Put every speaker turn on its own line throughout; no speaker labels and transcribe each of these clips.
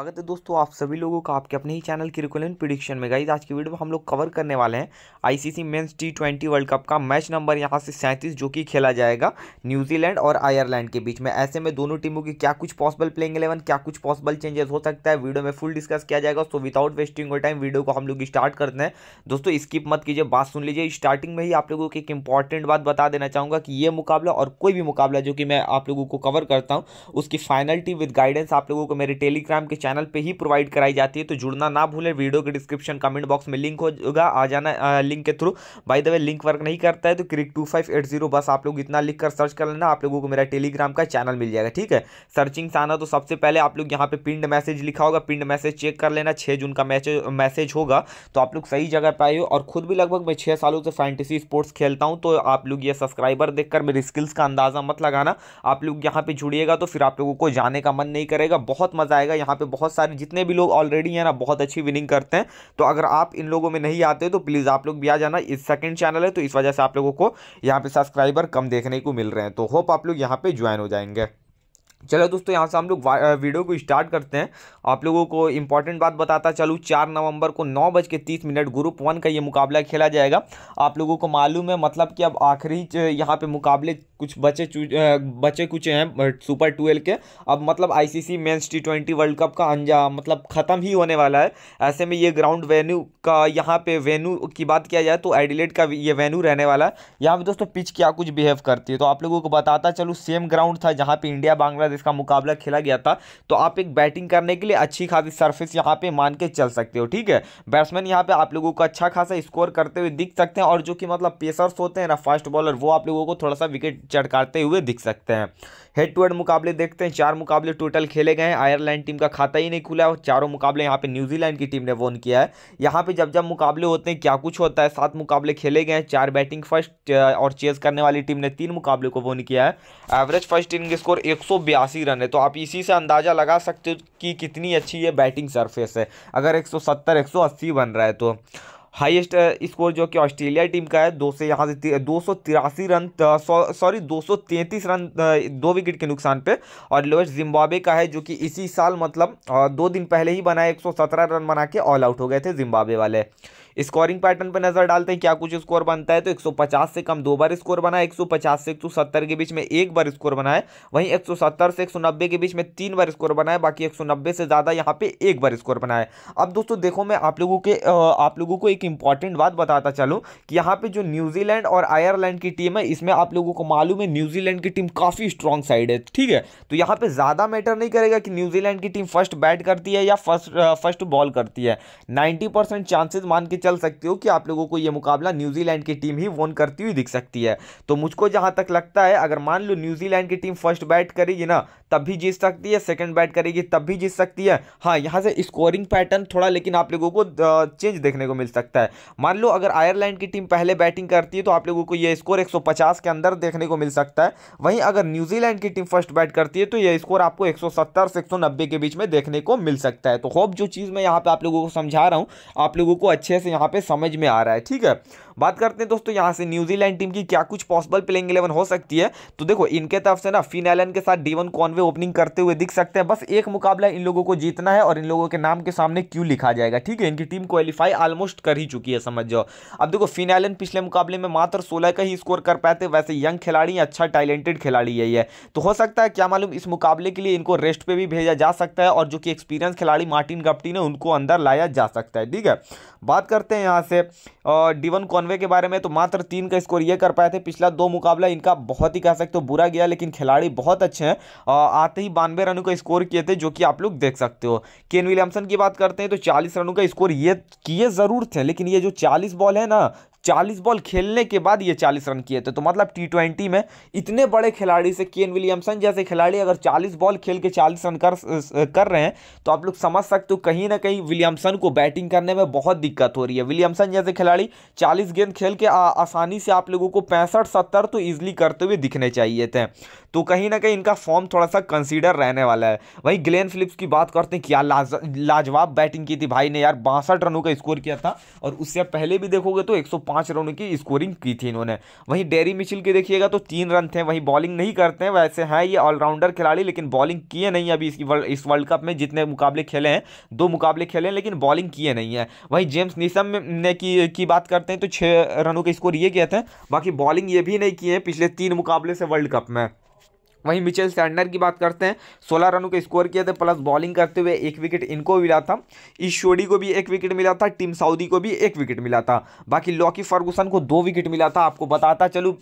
स्वागत है दोस्तों आप सभी लोगों का आपके अपने ही चैनल क्रिकुलम प्रिडिक्शन में गाइज आज की वीडियो में हम लोग कवर करने वाले हैं ICC mens T twenty world cup का मैच नंबर यहां से सैंतीस जो कि खेला जाएगा न्यूजीलैंड और आयरलैंड के बीच में ऐसे में दोनों टीमों की क्या कुछ पॉसिबल प्लेइंग इलेवन क्या कुछ पॉसिबल चेंजेस हो सकता है वीडियो में फुल डिस्कस किया जाएगा so without wasting time video को हम लोग स्टार्ट करते हैं दोस्तों स्किप मत कीजिए बात सुन लीजिए स्टार्टिंग में ही आप लोगों को एक इंपॉर्टेंट बात बता देना चाहूँगा कि ये मुकाबला और कोई भी मुकाबला जो कि मैं आप लोगों को कवर करता हूँ उसकी फाइनल टीम विद गाइडेंस आप लोगों को मेरे टेलीग्राम के चैनल पे ही प्रोवाइड कराई जाती है तो जुड़ना ना भूलें वीडियो के डिस्क्रिप्शन कमेंट बॉक्स में लिंक होगा आ जाना आ, लिंक के through by the way link work नहीं करता है तो crick two five eight zero बस आप लोग इतना लिख कर सर्च कर लेना आप लोगों को मेरा टेलीग्राम का चैनल मिल जाएगा ठीक है सर्चिंग से आना तो सबसे पहले आप लोग यहाँ पे पिंड मैसेज लिखा होगा पिंड मैसेज चेक कर लेना छः जून का मैसेज मैसेज होगा तो आप लोग सही जगह पर आए हो और खुद भी लगभग मैं छः सालों से फैंटेसी स्पोर्ट्स खेलता हूँ तो आप लोग ये सब्सक्राइबर देखकर मेरी स्किल्स का अंदाज़ा मत लगाना आप लोग यहाँ पर जुड़िएगा तो फिर आप लोगों को जाने का मन नहीं करेगा बहुत मज़ा आएगा यहाँ पर बहुत सारे जितने भी लोग ऑलरेडी हैं ना बहुत अच्छी विनिंग करते हैं तो अगर आप इन लोगों में नहीं आते तो प्लीज़ आप लोग भी आ जाना इस सेकेंड चैनल है तो इस वजह से आप लोगों को यहाँ पर सब्सक्राइबर कम देखने को मिल रहे हैं तो होप आप लोग यहाँ पर ज्वाइन हो जाएंगे चलो दोस्तों यहाँ से हम लोग वीडियो को स्टार्ट करते हैं आप लोगों को इंपॉर्टेंट बात बताता चलूँ चार नवंबर को नौ बज के तीस मिनट ग्रुप वन का ये मुकाबला खेला जाएगा आप लोगों को मालूम है मतलब कि अब आखिरी यहाँ पे मुकाबले कुछ बचे बचे कुछ हैं सुपर ट्वेल्व के अब मतलब ICC mens T twenty world cup का अंजाम मतलब ख़त्म ही होने वाला है ऐसे में ये ग्राउंड वेन्यू का यहाँ पे वेन्यू की बात किया जाए तो एडिलेट का ये वेन्यू रहने वाला है यहाँ पे दोस्तों पिच क्या कुछ बिहेव करती है तो आप लोगों को बताता चलूँ सेम ग्राउंड था जहाँ पर इंडिया बांग्लादेश का मुकाबला खेला गया था तो आप एक बैटिंग करने के लिए अच्छी खासी सर्फिस यहाँ पर मान के चल सकते हो ठीक है बैट्समैन यहाँ पर आप लोगों को अच्छा खासा स्कोर करते हुए दिख सकते हैं और जो कि मतलब पेसर्स होते हैं ना फास्ट बॉलर वो आप लोगों को थोड़ा सा विकेट चटकाते हुए दिख सकते हैं हेड टू हेड मुकाबले देखते हैं चार मुकाबले टोटल खेले गए हैं आयरलैंड टीम का खाता ही नहीं खुला है और चारों मुकाबले यहाँ पे न्यूजीलैंड की टीम ने वोन किया है यहाँ पे जब जब मुकाबले होते हैं क्या कुछ होता है सात मुकाबले खेले गए हैं चार बैटिंग फर्स्ट और चेस करने वाली टीम ने तीन मुकाबले को वोन किया है एवरेज फर्स्ट इनिंग स्कोर एक रन है तो आप इसी से अंदाज़ा लगा सकते हो कि कितनी अच्छी ये बैटिंग सरफेस है अगर एक सौ बन रहा है तो हाईएस्ट स्कोर जो कि ऑस्ट्रेलिया टीम का है दो से यहाँ से दो सौ तिरासी रन सॉरी दो सौ तैंतीस रन दो विकेट के नुकसान पे और लोएस्ट जिम्बाब्वे का है जो कि इसी साल मतलब दो दिन पहले ही बनाए एक सौ सत्रह रन बना के ऑल आउट हो गए थे जिम्बाब्वे वाले स्कोरिंग पैटर्न पर नजर डालते हैं क्या कुछ स्कोर बनता है तो 150 से कम दो बार स्कोर बना है एक से 170 के बीच में एक बार स्कोर बना है वहीं 170 से 190 के बीच में तीन बार स्कोर बना है बाकी 190 से ज़्यादा यहाँ पे एक बार स्कोर बना है अब दोस्तों देखो मैं आप लोगों के आप लोगों को एक इंपॉर्टेंट बात बताता चलूँ कि यहाँ पर जो न्यूजीलैंड और आयरलैंड की टीम है इसमें आप लोगों को मालूम है न्यूजीलैंड की टीम काफ़ी स्ट्रॉन्ग साइड है ठीक है तो यहाँ पर ज़्यादा मैटर नहीं करेगा कि न्यूजीलैंड की टीम फर्स्ट बैट करती है या फर्स्ट फर्स्ट बॉल करती है नाइन्टी चांसेस मान के चल सकते हो कि आप लोगों को यह मुकाबला न्यूजीलैंड की टीम ही वोन करती हुई दिख सकती है तो मुझको जहां तक लगता है अगर मान लो न्यूजीलैंड की टीम फर्स्ट बैट करेगी ना तब भी जीत सकती है सेकंड बैट करेगी तब भी जीत सकती है हाँ यहां से स्कोरिंग पैटर्न थोड़ा लेकिन आप लोगों को चेंज देखने को मिल सकता है मान लो अगर आयरलैंड की टीम पहले बैटिंग करती है तो आप लोगों को यह स्कोर एक के अंदर देखने को मिल सकता है वहीं अगर न्यूजीलैंड की टीम फर्स्ट बैट करती है तो यह स्कोर आपको एक से एक के बीच में देखने को मिल सकता है तो होप जो चीज़ मैं यहाँ पर आप लोगों को समझा रहा हूँ आप लोगों को अच्छे से यहाँ पे समझ में आ रहा है ठीक है बात करते हैं दोस्तों यहाँ से न्यूजीलैंड टीम की क्या कुछ पॉसिबल प्लेइंग इलेवन हो सकती है तो देखो इनके तरफ से ना फिन एलन के साथ डीवन कॉनवे ओपनिंग करते हुए दिख सकते हैं बस एक मुकाबला इन लोगों को जीतना है और इन लोगों के नाम के सामने क्यों लिखा जाएगा ठीक है इनकी टीम क्वालिफाई ऑलमोस्ट कर ही चुकी है समझ जाओ अब देखो फिन एलन पिछले मुकाबले में मात्र सोलह का ही स्कोर कर पाए थे वैसे यंग खिलाड़ी अच्छा टैलेंटेड खिलाड़ी यही है तो हो सकता है क्या मालूम इस मुकाबले के लिए इनको रेस्ट पर भी भेजा जा सकता है और जो कि एक्सपीरियंस खिलाड़ी मार्टिन गप्टी ने उनको अंदर लाया जा सकता है ठीक है बात करते हैं यहाँ से डीवन कॉन्वे जिम्बाब्वे के बारे में तो मात्र तीन का स्कोर ये कर पाए थे पिछला दो मुकाबला इनका बहुत ही कह सकते हो बुरा गया लेकिन खिलाड़ी बहुत अच्छे हैं आते ही बानवे रनों का स्कोर किए थे जो कि आप लोग देख सकते हो केन विलियमसन की बात करते हैं तो चालीस रनों का स्कोर ये किए ज़रूर थे लेकिन ये जो चालीस बॉल है ना चालीस बॉल खेलने के बाद ये चालीस रन किए थे तो, तो मतलब टी ट्वेंटी में इतने बड़े खिलाड़ी से केन विलियमसन जैसे खिलाड़ी अगर चालीस बॉल खेल के चालीस रन कर कर रहे हैं तो आप लोग समझ सकते हो कहीं ना कहीं विलियमसन को बैटिंग करने में बहुत दिक्कत हो रही है विलियमसन जैसे खिलाड़ी चालीस गेंद खेल के आ, आसानी से आप लोगों को पैंसठ सत्तर तो ईजिली करते हुए दिखने चाहिए थे तो कहीं ना कहीं इनका फॉर्म थोड़ा सा कंसीडर रहने वाला है वहीं ग्लेन फिलिप्स की बात करते हैं क्या लाज, लाजवाब बैटिंग की थी भाई ने यार बासठ रनों का स्कोर किया था और उससे पहले भी देखोगे तो एक रनों की स्कोरिंग की थी इन्होंने वहीं डेरी मिचिल की देखिएगा तो तीन रन थे वहीं बॉलिंग नहीं करते हैं वैसे हैं ये ऑलराउंडर खिलाड़ी लेकिन बॉलिंग किए नहीं अभी इसकी वर्ल्ड इस वर्ल्ड कप में जितने मुकाबले खेले हैं दो मुकाबले खेले हैं लेकिन बॉलिंग किए नहीं है वहीं जेम्स निसम ने की, की बात करते हैं तो छः रनों के स्कोर ये किए थे बाकी बॉलिंग ये भी नहीं किए पिछले तीन मुकाबले से वर्ल्ड कप में वहीं मिचेल सैंडर की बात करते हैं सोलह रनों के स्कोर किए थे प्लस बॉलिंग करते हुए एक विकेट इनको मिला था ईश्वरी को भी एक विकेट मिला था टीम सऊदी को भी एक विकेट मिला था बाकी लॉकी फर्गूसन को दो विकेट मिला था आपको बताता चलूँ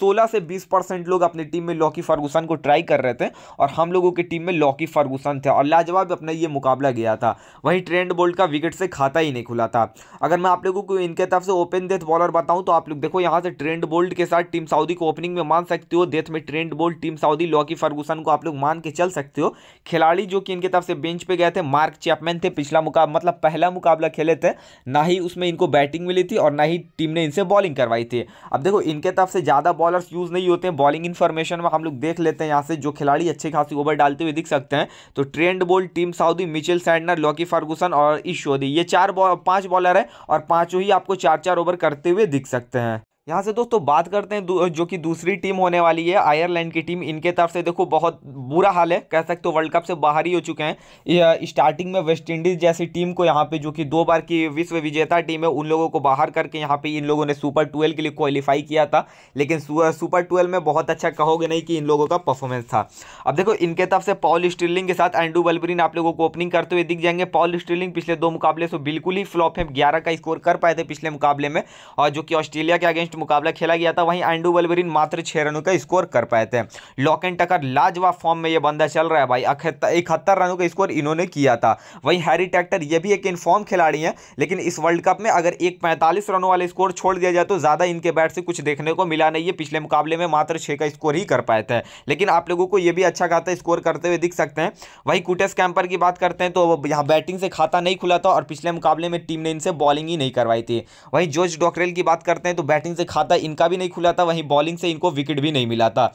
सोलह से बीस परसेंट लोग अपनी टीम में लॉकी फर्गूसन को ट्राई कर रहे थे और हम लोगों की टीम में लॉकी फर्गूसन थे और लाजवाब अपना ये मुकाबला गया था वहीं ट्रेंड बोल्ट का विकेट से खाता ही नहीं खुला था अगर मैं आप लोगों को इनके तरफ से ओपन डेथ बॉलर बताऊं तो आप लोग देखो यहाँ से ट्रेंड बोल्ट के साथ टीम साउदी को ओपनिंग में मान सकते हो डेथ में Trent Boult Tim Southee Lockie Ferguson को आप लोग मान के चल सकते हो खिलाड़ी जो कि इनके तरफ से बेंच पे गए थे मार्क चैपमैन थे पिछला मुकाबला मतलब पहला मुकाबला खेले थे ना ही उसमें इनको बैटिंग मिली थी और ना ही टीम ने इनसे बॉलिंग करवाई थी अब देखो इनके तरफ से ज़्यादा बॉलर्स यूज़ नहीं होते हैं बॉलिंग इन्फॉर्मेशन में हम लोग देख लेते हैं यहाँ से जो खिलाड़ी अच्छे खासी ओवर डालते हुए दिख सकते हैं तो Trent Boult Tim Southee Mitchell Santner Lockie Ferguson और ईशोदी ये चार बॉ, पाँच बॉलर है और पाँचों ही आपको चार चार ओवर करते हुए दिख सकते हैं यहाँ से दोस्तों बात करते हैं जो कि दूसरी टीम होने वाली है आयरलैंड की टीम इनके तरफ से देखो बहुत बुरा हाल है कह सकते हो वर्ल्ड कप से बाहर ही हो चुके हैं स्टार्टिंग में वेस्ट इंडीज़ जैसी टीम को यहाँ पे जो कि दो बार की विश्व विजेता टीम है उन लोगों को बाहर करके यहाँ पे इन लोगों ने सुपर ट्वेल्व के लिए क्वालिफाई किया था लेकिन सुपर ट्वेल्व में बहुत अच्छा कहोगे नहीं कि इन लोगों का परफॉर्मेंस था अब देखो इनके तरफ से पॉल स्टिलिंग के साथ एंड्रू बलब्रीन आप लोगों को ओपनिंग करते हुए दिख जाएंगे पॉल स्टिलिंग पिछले दो मुकाबले से बिल्कुल ही फ्लॉप है ग्यारह का स्कोर कर पाए थे पिछले मुकाबले में और जो कि ऑस्ट्रेलिया के अगेंस्ट मुकाबला खेला गया था वहीं एंडू वलवरिन मात्र छह रनों का स्कोर कर पाए थे लॉक एंड टकर लाजवाब फॉर्म में यह बंदा चल रहा है भाई इकहत्तर रनों का स्कोर इन्होंने किया था वहीं हैरी टैक्टर यह भी एक इनफॉर्म खिलाड़ी है लेकिन इस वर्ल्ड कप में अगर एक पैंतालीस रनों वाले स्कोर छोड़ दिया जाए तो ज़्यादा इनके बैट से कुछ देखने को मिला नहीं है पिछले मुकाबले में मात्र छह का स्कोर ही कर पाए थे लेकिन आप लोगों को यह भी अच्छा खाता स्कोर करते हुए दिख सकते हैं वहीं कुटेस कैंपर की बात करते हैं तो यहां बैटिंग से खाता नहीं खुला था और पिछले मुकाबले में टीम ने इनसे बॉलिंग ही नहीं करवाई थी वहीं जोज डॉकरेल की बात करते हैं तो बैटिंग से खाता इनका भी नहीं खुला था वहीं बॉलिंग से इनको विकेट भी नहीं मिला था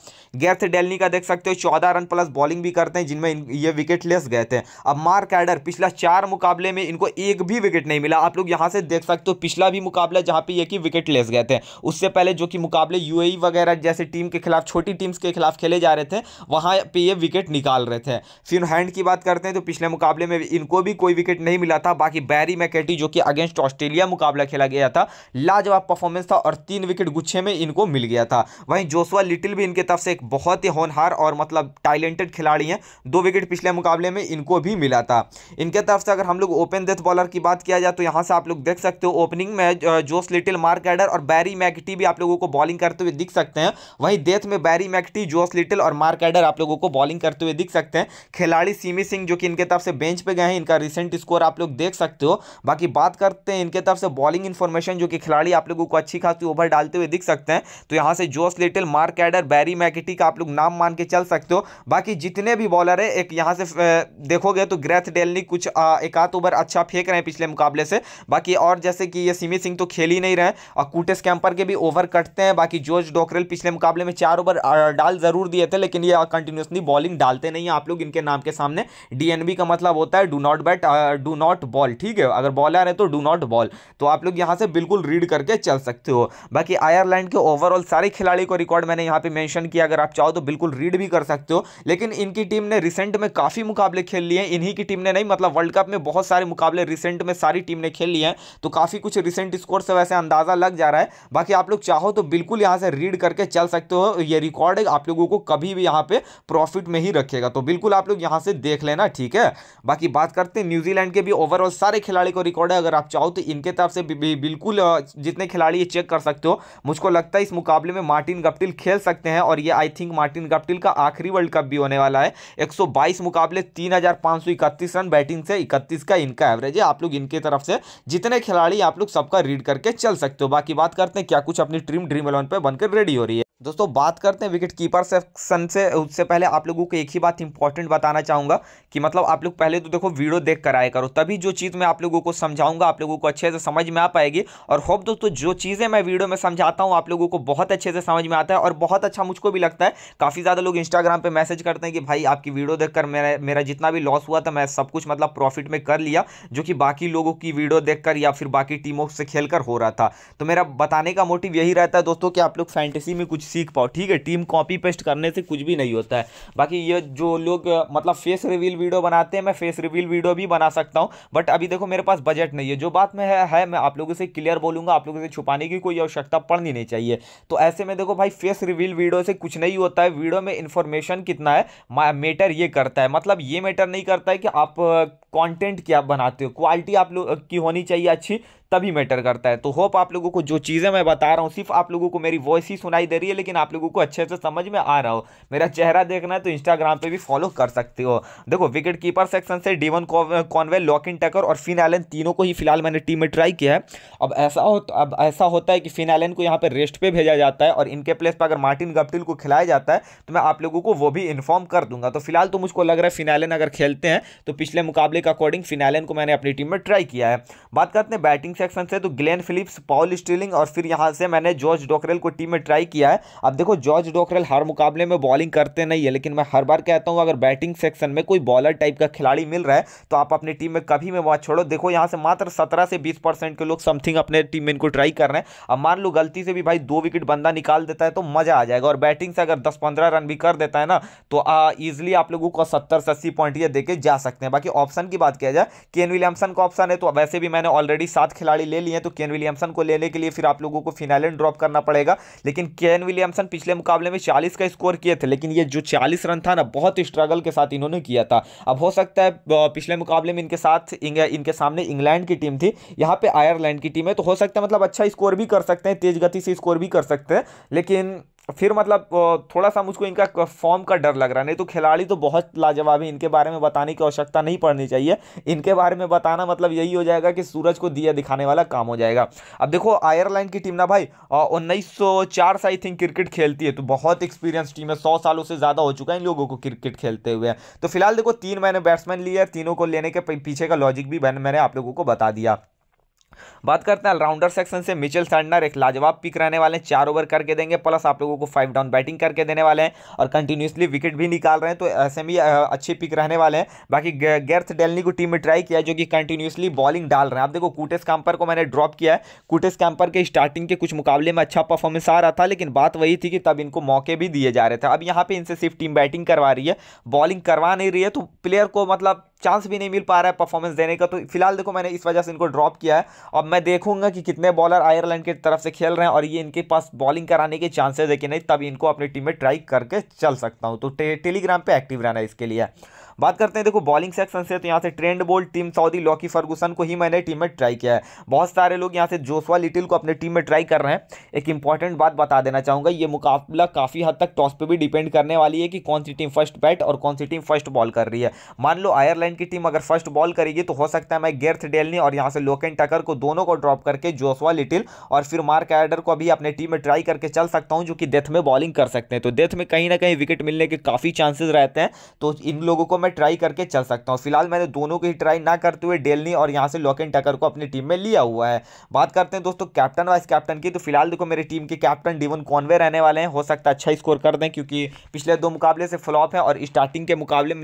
गैर्थ डेलनी का देख सकते हो चौदह रन प्लस बॉलिंग भी करते हैं जिनमें ये विकेट लेस गए थे अब मार्क एडर पिछला चार मुकाबले में इनको एक भी विकेट नहीं मिला आप लोग यहाँ से देख सकते हो पिछला भी मुकाबला जहाँ पर यह कि विकेट लेस गए थे उससे पहले जो कि मुकाबले यू e वगैरह जैसे टीम के खिलाफ छोटी टीम्स के खिलाफ खेले जा रहे थे वहाँ पर ये विकेट निकाल रहे थे फिर हैंड की बात करते हैं तो पिछले मुकाबले में इनको भी कोई विकेट नहीं मिला था बाकी बैरी मैकेटी जो कि अगेंस्ट ऑस्ट्रेलिया मुकाबला खेला गया था लाजवाब परफॉर्मेंस था और तीन तीन विकेट गुच्छे में इनको मिल गया था वहीं जोसुआ लिटिल भी इनके तरफ से एक बहुत ही होनहार और मतलब टैलेंटेड खिलाड़ी हैं दो विकेट पिछले मुकाबले में इनको भी मिला था इनके तरफ से अगर हम लोग ओपन डेथ बॉलर की बात किया जाए तो यहाँ से आप लोग देख सकते हो ओपनिंग में जोस लिटिल मार्क एडर और बैरी मैकटी भी आप लोगों को बॉलिंग करते हुए दिख सकते हैं वहीं डेथ में बैरी मैकटी जोस लिटिल और मार्क एडर आप लोगों को बॉलिंग करते हुए दिख सकते हैं खिलाड़ी सीमी सिंह जो कि इनके तरफ से बेंच पर गए हैं इनका रिसेंट स्कोर आप लोग देख सकते हो बाकी बात करते हैं इनके तरफ से बॉलिंग इन्फॉर्मेशन जो कि खिलाड़ी आप लोगों को अच्छी खासी ओवर डालते हुए दिख सकते हैं तो यहाँ से Josh Little Mark Adair Barry McCarthy का आप लोग नाम मान के चल सकते हो बाकी जितने भी बॉलर है एक यहाँ से देखोगे तो ग्रेथ डेलनी कुछ एक आध ओवर अच्छा फेंक रहे हैं पिछले मुकाबले से बाकी और जैसे कि ये सिमी सिंह तो खेल ही नहीं रहे और कूटेस कैंपर के भी ओवर कटते हैं बाकी जोर्ज डोकरेल पिछले मुकाबले में चार ओवर डाल जरूर दिए थे लेकिन ये कंटिन्यूसली बॉलिंग डालते नहीं है आप लोग इनके नाम के सामने डीएनबी का मतलब होता है do not bat do not bowl ठीक है अगर बॉलर है तो डू नॉट बॉल तो आप लोग यहाँ से बिल्कुल रीड करके चल सकते हो बाकी आयरलैंड के ओवरऑल सारे खिलाड़ी को रिकॉर्ड मैंने यहाँ पे मेंशन किया अगर आप चाहो तो बिल्कुल रीड भी कर सकते हो लेकिन इनकी टीम ने रिसेंट में काफ़ी मुकाबले खेल लिए इन्हीं की टीम ने नहीं मतलब वर्ल्ड कप में बहुत सारे मुकाबले रिसेंट में सारी टीम ने खेल लिए हैं तो काफ़ी कुछ रिसेंट स्कोर से वैसे अंदाज़ा लग जा रहा है बाकी आप लोग चाहो तो बिल्कुल यहाँ से रीड करके चल सकते हो ये रिकॉर्ड आप लोगों को कभी भी यहाँ पे प्रॉफिट में ही रखेगा तो बिल्कुल आप लोग यहाँ से देख लेना ठीक है बाकी बात करते हैं न्यूजीलैंड के भी ओवरऑल सारे खिलाड़ी को रिकॉर्ड है अगर आप चाहो तो इनके तरफ से बिल्कुल जितने खिलाड़ी ये चेक कर सकते सकते हो मुझको लगता है इस मुकाबले में मार्टिन गप्टिल खेल सकते हैं और ये आई थिंक मार्टिन गप्टिल का आखिरी वर्ल्ड कप भी होने वाला है 122 मुकाबले 3531 रन बैटिंग से 31 का इनका एवरेज है आप लोग इनके तरफ से जितने खिलाड़ी आप लोग सबका रीड करके चल सकते हो बाकी बात करते हैं क्या कुछ अपनी ट्रीम ड्रीम इलेवन पर बनकर रेडी हो रही है दोस्तों बात करते हैं विकेट कीपर सेक्शन से उससे पहले आप लोगों को एक ही बात इंपॉर्टेंट बताना चाहूँगा कि मतलब आप लोग पहले तो देखो वीडियो देख कर आया करो तभी जो चीज़ मैं आप लोगों को समझाऊंगा आप लोगों को अच्छे से समझ में आ पाएगी और होप दोस्तों जो चीज़ें मैं वीडियो में समझाता हूँ आप लोगों को बहुत अच्छे से समझ में आता है और बहुत अच्छा मुझको भी लगता है काफ़ी ज़्यादा लोग इंस्टाग्राम पर मैसेज करते हैं कि भाई आपकी वीडियो देख कर मेरा मेरा जितना भी लॉस हुआ था मैं सब कुछ मतलब प्रॉफिट में कर लिया जो कि बाकी लोगों की वीडियो देख या फिर बाकी टीमों से खेल हो रहा था तो मेरा बताने का मोटिव यही रहता है दोस्तों कि आप लोग फैंटेसी में कुछ सीख पाओ ठीक है टीम कॉपी पेस्ट करने से कुछ भी नहीं होता है बाकी ये जो लोग मतलब फेस रिवील वीडियो बनाते हैं मैं फेस रिवील वीडियो भी बना सकता हूँ बट अभी देखो मेरे पास बजट नहीं है जो बात में है, है मैं आप लोगों से क्लियर बोलूँगा आप लोगों से छुपाने की कोई आवश्यकता पड़नी नहीं चाहिए तो ऐसे में देखो भाई फेस रिवील वीडियो से कुछ नहीं होता है वीडियो में इन्फॉर्मेशन कितना है मैटर ये करता है मतलब ये मैटर नहीं करता है कि आप कॉन्टेंट क्या बनाते हो क्वालिटी आप लोग की होनी चाहिए अच्छी तभी मैटर करता है तो होप आप लोगों को जो चीज़ें मैं बता रहा हूँ सिर्फ आप लोगों को मेरी वॉइस ही सुनाई दे रही है लेकिन आप लोगों को अच्छे से समझ में आ रहा हो मेरा चेहरा देखना है तो इंस्टाग्राम पर भी फॉलो कर सकते हो देखो विकेट कीपर सेक्शन से डीवन कॉनवे इन टकर और फिन एलन तीनों को ही फिलहाल मैंने टीम में ट्राई किया है अब ऐसा हो अब ऐसा होता है कि फिन एलन को यहाँ पर रेस्ट पर भेजा जाता है और इनके प्लेस पर अगर मार्टिन गप्टिल को खिलाया जाता है तो मैं आप लोगों को वो भी इन्फॉर्म कर दूंगा तो फिलहाल तो मुझको लग रहा है फिनालन अगर खेलते हैं तो पिछले मुकाबले के अकॉर्डिंग फिनालन को मैंने अपनी टीम में ट्राई किया है बात करते हैं बैटिंग से सेक्शन से तो ग्लेन फिलिप्स पॉल स्टीलिंग और फिर यहाँ से मैंने जॉर्ज डोकरेल को टीम में ट्राई किया है अब देखो जॉर्ज डोकरेल हर मुकाबले में बॉलिंग करते नहीं है लेकिन मैं हर बार कहता हूँ अगर बैटिंग सेक्शन में कोई बॉलर टाइप का खिलाड़ी मिल रहा है तो आप अपनी टीम में कभी में वहाँ छोड़ो देखो यहाँ से मात्र सत्रह से बीस के लोग समथिंग अपने टीम में इनको ट्राई कर रहे हैं अब मान लो गलती से भी भाई दो विकेट बंदा निकाल देता है तो मज़ा आ जाएगा और बैटिंग से अगर दस पंद्रह रन भी कर देता है ना तो ईजिली आप लोगों को सत्तर से अस्सी पॉइंट ये देके जा सकते हैं बाकी ऑप्शन की बात किया जाए केन विलियमसन का ऑप्शन है तो वैसे भी मैंने ऑलरेडी सात खिलाड़ी गाड़ी ले ली है तो केन विलियमसन को लेने के लिए फिर आप लोगों को फिनालैंड ड्रॉप करना पड़ेगा लेकिन केन विलियमसन पिछले मुकाबले में चालीस का स्कोर किए थे लेकिन ये जो चालीस रन था ना बहुत स्ट्रगल के साथ इन्होंने किया था अब हो सकता है पिछले मुकाबले में इनके साथ इनके सामने इंग्लैंड की टीम थी यहाँ पर आयरलैंड की टीम है तो हो सकता है मतलब अच्छा स्कोर भी कर सकते हैं तेज गति से स्कोर भी कर सकते हैं लेकिन फिर मतलब थोड़ा सा मुझको इनका फॉर्म का डर लग रहा नहीं तो खिलाड़ी तो बहुत लाजवाब है इनके बारे में बताने की आवश्यकता नहीं पड़नी चाहिए इनके बारे में बताना मतलब यही हो जाएगा कि सूरज को दिया दिखाने वाला काम हो जाएगा अब देखो आयरलैंड की टीम ना भाई उन्नीस से आई थिंक क्रिकेट खेलती है तो बहुत एक्सपीरियंस टीम है सौ सालों से ज़्यादा हो चुका है इन लोगों को क्रिकेट खेलते हुए तो फिलहाल देखो तीन मैंने बैट्समैन लिए तीनों को लेने के पीछे का लॉजिक भी मैंने आप लोगों को बता दिया बात करते हैं ऑलराउंडर सेक्शन से मिचेल सैंडनर एक लाजवाब पिक रहने वाले हैं चार ओवर करके देंगे प्लस आप लोगों को फाइव डाउन बैटिंग करके देने वाले हैं और कंटिन्यूसली विकेट भी निकाल रहे हैं तो ऐसे में अच्छे पिक रहने वाले हैं बाकी गैर्थ डेलनी को टीम में ट्राई किया जो कि कंटिन्यूसली बॉलिंग डाल रहे हैं आप देखो कूटेस कैंपर को मैंने ड्रॉप किया है कूटेस कैंपर के स्टार्टिंग के कुछ मुकाबले में अच्छा परफॉर्मेंस आ रहा था लेकिन बात वही थी कि तब इनको मौके भी दिए जा रहे थे अब यहाँ पर इनसे सिर्फ टीम बैटिंग करवा रही है बॉलिंग करवा नहीं रही है तो प्लेयर को मतलब चांस भी नहीं मिल पा रहा है परफॉर्मेंस देने का तो फिलहाल देखो मैंने इस वजह से इनको ड्रॉप किया है अब मैं देखूंगा कि कितने बॉलर आयरलैंड की तरफ से खेल रहे हैं और ये इनके पास बॉलिंग कराने के चांसेज है कि नहीं तब इनको अपनी टीम में ट्राई करके चल सकता हूँ तो टे, टेलीग्राम पर एक्टिव रहना इसके लिए बात करते हैं देखो बॉलिंग सेक्शन से तो यहाँ से Trent Boult Tim Southee Lockie Ferguson को ही मैंने टीम में ट्राई किया है बहुत सारे लोग यहाँ से जोसवा लिटिल को अपने टीम में ट्राई कर रहे हैं एक इंपॉर्टेंट बात बता देना चाहूँगा ये मुकाबला काफ़ी हद तक टॉस पर भी डिपेंड करने वाली है कि कौन सी टीम फर्स्ट बैट और कौन सी टीम फर्स्ट बॉल कर रही है मान लो आयरलैंड की टीम अगर फर्स्ट बॉल करेगी तो हो सकता है मैं गेर्थ डेलनी और यहाँ से लोकेन टकर को दोनों को ड्रॉप करके जोसवा लिटिल और फिर मार्क एडर को अभी अपने टीम में ट्राई करके चल सकता हूँ जो कि डेथ में बॉलिंग कर सकते हैं तो डेथ में कहीं ना कहीं विकेट मिलने के काफ़ी चांसेस रहते हैं तो इन लोगों को मैं ट्राई करके चल सकता हूँ फिलहाल मैंने दोनों की ट्राई ना करते हुए डेलनी और यहाँ से लॉकिन टकर को अपनी टीम में लिया हुआ है बात करते हैं दोस्तों कैप्टन वाइस कैप्टन की तो फिलहाल देखो मेरी टीम के कैप्टन डिवन कॉन्वे रहने वाले हैं हो सकता है अच्छा स्कोर कर दें क्योंकि पिछले दो मुकाबले से फ्लॉप है और स्टार्टिंग के मुकाबले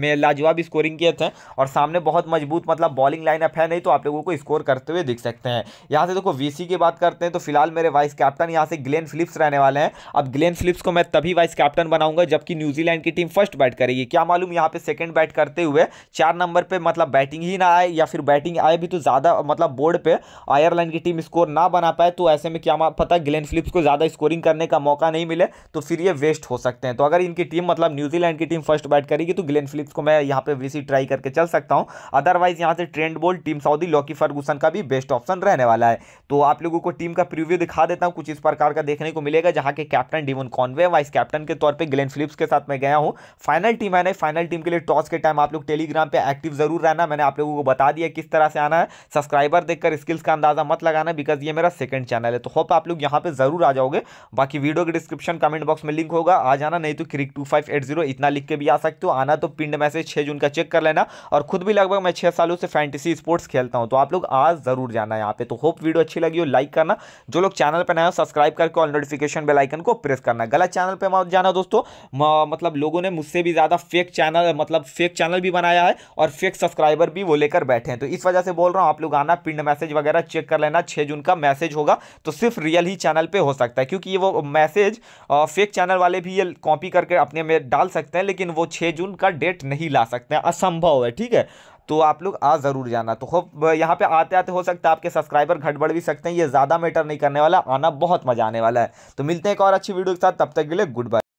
में लाजवाब स्कोरिंग किए थे और सामने बहुत मजबूत मतलब बॉलिंग लाइनअप है नहीं तो आप लोगों को स्कोर करते हुए दिख सकते हैं यहाँ से देखो वीसी की बात करते हैं तो फिलहाल मेरे वाइस कैप्टन यहाँ से ग्लेन फिलिप्स रहने वाले हैं अब ग्लेन फिलिप्स को मैं तभी वाइस कैप्टन बनाऊंगा जबकि न्यूजीलैंड की टीम फर्स्ट बैट करेगी क्या मालूम यहाँ पे सेकंड बैट करते हुए चार नंबर पे मतलब बैटिंग ही ना आए या फिर बैटिंग आए भी तो ज़्यादा मतलब बोर्ड पे आयरलैंड की टीम स्कोर ना बना पाए तो ऐसे में क्या पता ग्लेन फिलिप्स को ज़्यादा स्कोरिंग करने का मौका नहीं मिले तो फिर ये वेस्ट हो सकते हैं तो अगर इनकी टीम मतलब न्यूजीलैंड की टीम फर्स्ट बैट करेगी तो ग्लेन फिलिप्स को मैं यहाँ पे विसी ट्राई करके चल सकता हूँ अदरवाइज यहाँ से trend Boult team Southee Lockie Ferguson का भी बेस्ट ऑप्शन रहने वाला है तो आप लोगों को टीम का प्रीव्यू दिखा देता हूँ कुछ इस प्रकार का देखने को मिलेगा जहाँ के captain Devon Conway vice captain के तौर पर ग्लेन फिलिप्स के साथ मैं गया हूँ फाइनल टीम है फाइनल टीम के उसके लिए टॉस के टाइम आप लोग टेलीग्राम पे एक्टिव जरूर रहना मैंने आप लोगों को बता दिया किस तरह से आना है सब्सक्राइबर देखकर स्किल्स का अंदाजा मत लगाना बिकॉज ये मेरा सेकंड चैनल है तो होप आप लोग यहाँ पे जरूर आ जाओगे बाकी वीडियो के डिस्क्रिप्शन कमेंट बॉक्स में लिंक होगा आ जाना नहीं तो crick two five eight zero इतना लिख के भी आ सकते हो आना तो पिंड मैसेज छः जून का चेक कर लेना और खुद भी लगभग मैं छः सालों से फैंटेसी स्पोर्ट्स खेलता हूँ तो आप लोग आज जरूर जाना यहाँ पे तो होप वीडियो अच्छी लगी हो लाइक करना जो लोग चैनल पर नए हो सब्सक्राइब करके और नोटिफिकेशन बेलाइकन को प्रेस करना गलत चैनल पर मत जाना दोस्तों मतलब लोगों ने मुझसे भी ज़्यादा फेक चैनल मतलब फेक चैनल भी बनाया है और फेक सब्सक्राइबर भी वो लेकर बैठे हैं तो इस वजह से बोल रहा हूँ आप लोग आना पिंड मैसेज वगैरह चेक कर लेना छः जून का मैसेज होगा तो सिर्फ रियल ही चैनल पर हो सकता है क्योंकि ये वो मैसेज फेक चैनल वाले भी ये कॉपी करके अपने में डाल सकते हैं लेकिन वो छः जून का डेट नहीं ला सकते हैं असंभव है ठीक है तो आप लोग आ ज़रूर जाना तो खूब यहाँ पे आते आते हो सकता है आपके सब्सक्राइबर घट बढ़ भी सकते हैं ये ज़्यादा मैटर नहीं करने वाला आना बहुत मज़ा आने वाला है तो मिलते हैं एक और अच्छी वीडियो के साथ तब तक के लिए गुड बाय